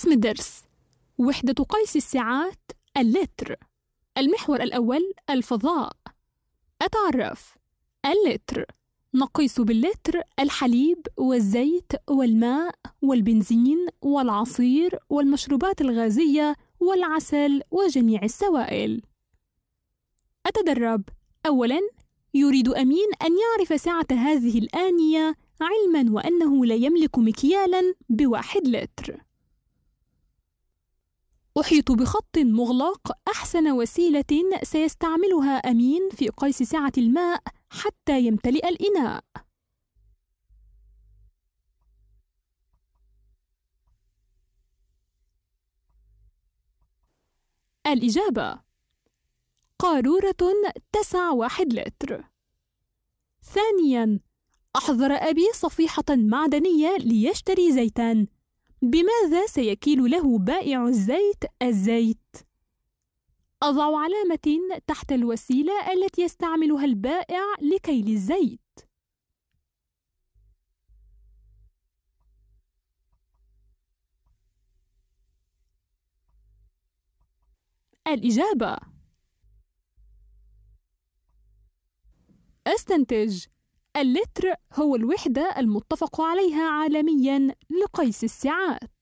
اسم الدرس وحدة قيس الساعات اللتر المحور الأول الفضاء أتعرف اللتر نقيس باللتر الحليب والزيت والماء والبنزين والعصير والمشروبات الغازية والعسل وجميع السوائل أتدرب أولا يريد أمين أن يعرف سعة هذه الآنية علما وأنه لا يملك مكيالا بواحد لتر أحيط بخط مغلق أحسن وسيلة سيستعملها أمين في قيس سعة الماء حتى يمتلئ الإناء. الإجابة قارورة تسع واحد لتر ثانياً أحضر أبي صفيحة معدنية ليشتري زيتاً بماذا سيكيل له بائع الزيت الزيت؟ أضع علامة تحت الوسيلة التي يستعملها البائع لكيل الزيت. الإجابة استنتج اللتر هو الوحدة المتفق عليها عالميا لقيس الساعات